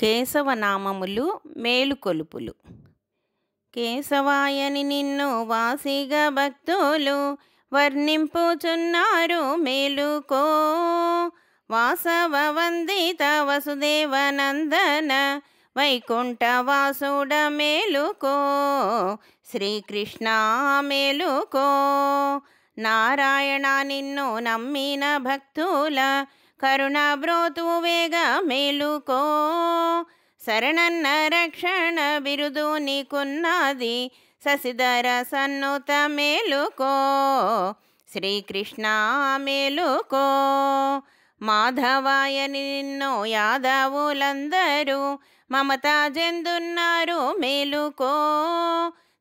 కేశవనామములు మేలుకొలుపులు కేశవాయని నిన్ను వాసిగా భక్తులు వర్ణింపుచున్నారు మేలుకో వాసవ వందిత వసుదేవనందన వైకుంఠవాసుడ మేలుకో శ్రీకృష్ణ మేలుకో నారాయణ నిన్ను నమ్మిన భక్తుల వేగ మేలుకో శరణన్న రక్షణ బిరుదు నీకున్నది శశిధర సన్నుత మేలుకో శ్రీకృష్ణ మేలుకో మాధవాయ నిన్నో యాదవులందరూ మమత చెందున్నారు మేలుకో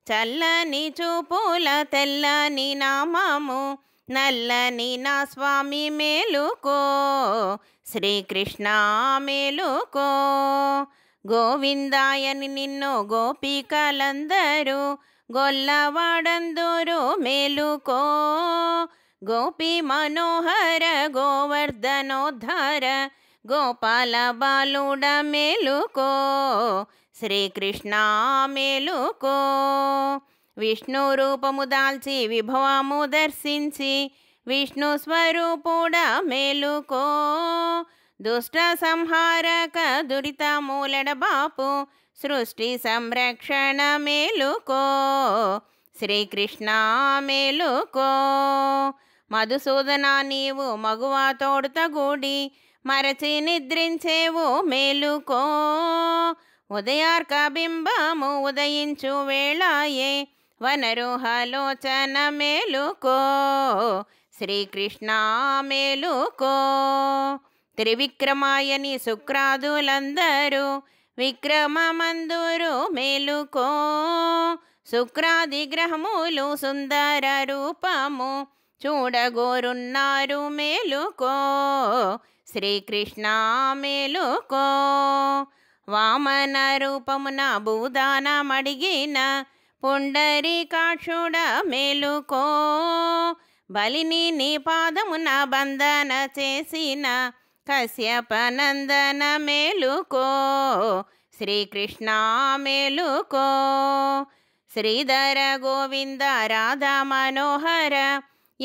చల్లని చూపుల తెల్లని నామము నల్లని నా స్వామి మేలుకో శ్రీకృష్ణ మేలుకో గోవిందాయని నిన్ను గోపికలందరూ గొల్లవాడందరూ మేలుకో గోపి మనోహర గోవర్ధనోద్ధార గోపాల బాలుడ మేలుకో శ్రీకృష్ణ మేలుకో విష్ణు రూపము దాల్చి విభవము దర్శించి విష్ణు స్వరూపుడ మేలుకో దుష్ట సంహారక దురిత మూలడ బాపు సృష్టి సంరక్షణ మేలుకో శ్రీకృష్ణ మేలుకో మధుసూదన నీవు మగువ తోడుతగూడి మరచి నిద్రించేవు మేలుకో ఉదయార్క బింబము ఉదయించు వేళాయే వనరుహలోచన మేలుకో శ్రీకృష్ణ మేలుకో త్రివిక్రమాయని శుక్రాదులందరూ మందురు మేలుకో శుక్రాది గ్రహములు సుందర రూపము చూడగోరున్నారు మేలుకో శ్రీకృష్ణ మేలుకో వామన రూపమున భూదానమడిగిన పుండరీకాక్షుడ మేలుకో బలిని నీ పాదమున బంధన చేసిన కశ్యపనందన మేలుకో శ్రీకృష్ణ మేలుకో శ్రీధర గోవింద రాధా మనోహర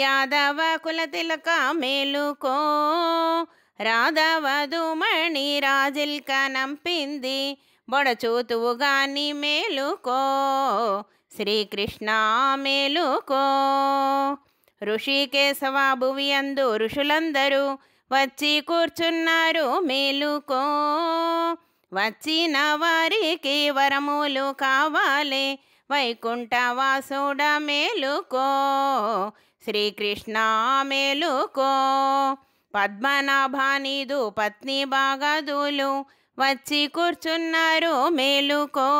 యాదవ కుల తిలక మేలుకో రాధవధుమణి రాజిల్క నంపింది నీ మేలుకో శ్రీకృష్ణ మేలుకో ఋషికేశవ భువి అందు ఋషులందరూ వచ్చి కూర్చున్నారు మేలుకో వచ్చిన వారికి వరములు కావాలి వైకుంఠవాసుడ మేలుకో శ్రీకృష్ణ మేలుకో పద్మనాభానిదు పత్ని బాగాదులు వచ్చి కూర్చున్నారు మేలుకో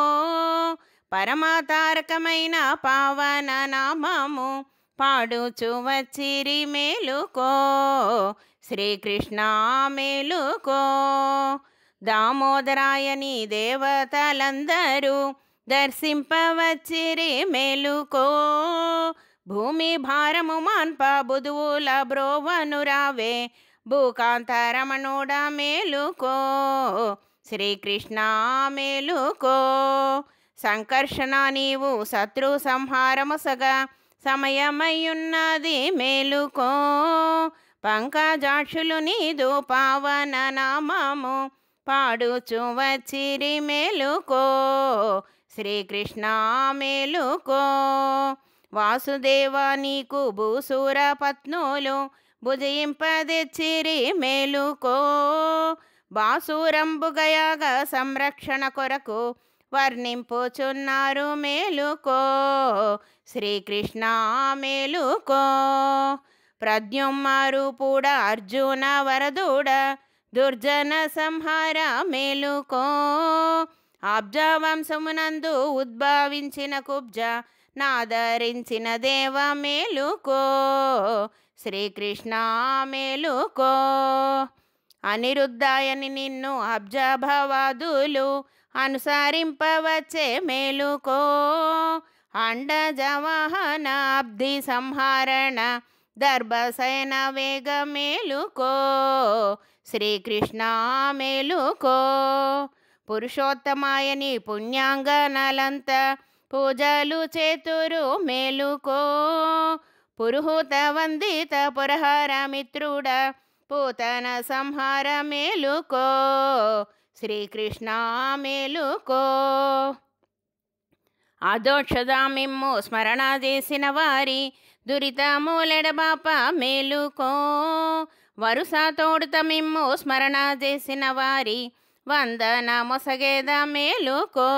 పరమతారకమైన పావన నామము పాడుచు వచ్చిరి మేలుకో శ్రీకృష్ణ మేలుకో దామోదరాయని దేవతలందరూ దర్శింపవచ్చిరి మేలుకో భూమి భారము మాన్ప బుధువుల బ్రోవనురావే భూకాంతరమణుడ మేలుకో శ్రీకృష్ణ మేలుకో సంకర్షణ నీవు శత్రు సంహారము సగ సమయమయ్యున్నది మేలుకో పంకజాక్షులు నీదు పావన నామము పాడుచు వచ్చిరి మేలుకో శ్రీకృష్ణ మేలుకో వాసుదేవ నీకు భూసూర పత్నులు భుజయింపదెచ్చిరి మేలుకో బాసూరంబుగయాగ సంరక్షణ కొరకు వర్ణింపుచున్నారు మేలుకో శ్రీకృష్ణ మేలుకో ప్రద్యుమ్మరూపుడ అర్జున వరదూడ దుర్జన సంహార మేలుకో అబ్జావంశమునందు ఉద్భవించిన కుబ్జ నాదరించిన దేవ మేలుకో శ్రీకృష్ణ మేలుకో అనిరుద్ధాయని నిన్ను అబ్జాభవాదులు అనుసరింపవచ్చే మేలుకో అండ జవహనాబ్ది సంహరణ దర్భసైన వేగ మేలుకో శ్రీకృష్ణ మేలుకో పురుషోత్తమాయని పుణ్యాంగనలంత పూజలు చేతురు మేలుకో పురుహూత వందిత పురహర మిత్రుడ పూతన సంహార మేలుకో శ్రీకృష్ణ మేలుకో అదోక్షదా మిమ్ము స్మరణ చేసిన వారి బాప మేలుకో వరుస తోడుత మిమ్ము స్మరణ చేసిన వారి వందన మొసగేద మేలుకో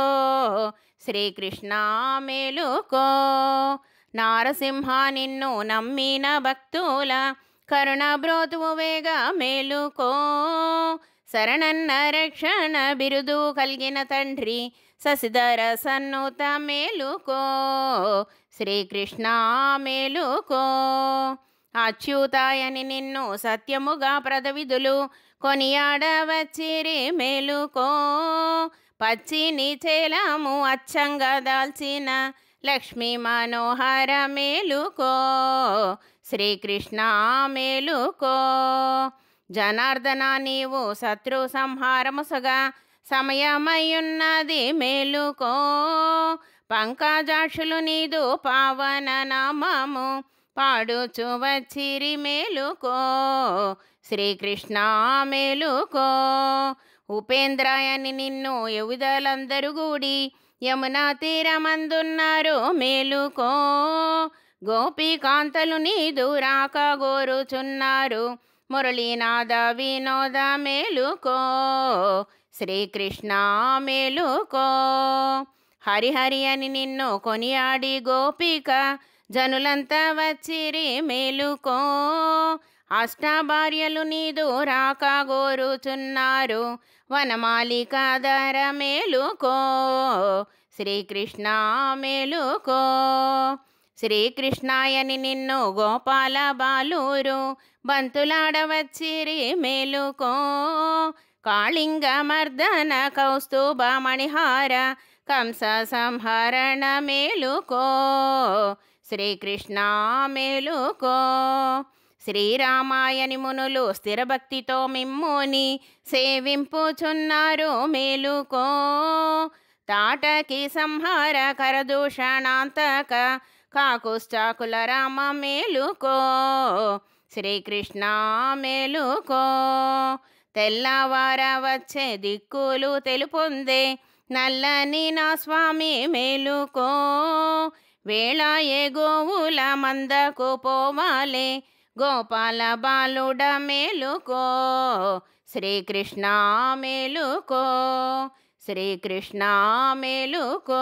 శ్రీకృష్ణ మేలుకో నారసింహ నిన్ను నమ్మిన భక్తుల కరుణ ಬ್ರೋತುವು ವೇಗ మేలుకో శరణన్న రక్షణ బిరుదు కలిగిన తండ్రి శశిధర సన్నుత మేలుకో శ్రీకృష్ణ మేలుకో అచ్యుతాయని నిన్ను సత్యముగా ప్రదవిధులు కొనియాడవచ్చిరి మేలుకో పచ్చిని చేలము అచ్చంగా దాల్చిన లక్ష్మీ మనోహర మేలుకో శ్రీకృష్ణ మేలుకో జనార్దన నీవు శత్రు సంహారముసుగా సమయమయ్యున్నది మేలుకో పంకజాక్షులు నీదు పావన నామము పాడుచు వచ్చిరి మేలుకో శ్రీకృష్ణ మేలుకో ఉపేంద్రాయని నిన్ను యువదలందరూ కూడి యమునా తీరమందున్నారు మేలుకో గోపీకాంతలు నీదు దూరాక గోరుచున్నారు మురళీనాద వినోద మేలుకో శ్రీకృష్ణ మేలుకో హరిహరి అని నిన్ను కొనియాడి గోపిక జనులంతా వచ్చిరి మేలుకో అష్టభార్యలు నీదు రాక గోరుచున్నారు వనమాలిక ధర మేలుకో శ్రీకృష్ణ మేలుకో శ్రీకృష్ణాయని నిన్ను గోపాల బాలూరు బంతులాడవచ్చిరి మేలుకో కాళింగ మర్దన కౌస్తుభ మణిహార కంస సంహరణ మేలుకో శ్రీకృష్ణ మేలుకో శ్రీరామాయని మునులు స్థిరభక్తితో మిమ్ముని సేవింపుచున్నారు మేలుకో తాటకి సంహార కరదూషణాంతక కాకుష్టాకుల రామ మేలుకో శ్రీకృష్ణ మేలుకో తెల్లవార వచ్చే దిక్కులు తెలుపొందే నల్లని నా స్వామి మేలుకో వేళ ఏ గోవుల మందకు పోవాలి గోపాల బాలుడ మేలుకో శ్రీకృష్ణ మేలుకో శ్రీకృష్ణ మేలుకో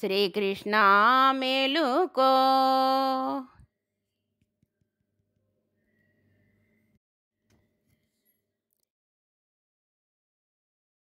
श्रीकृष्ण मेलुको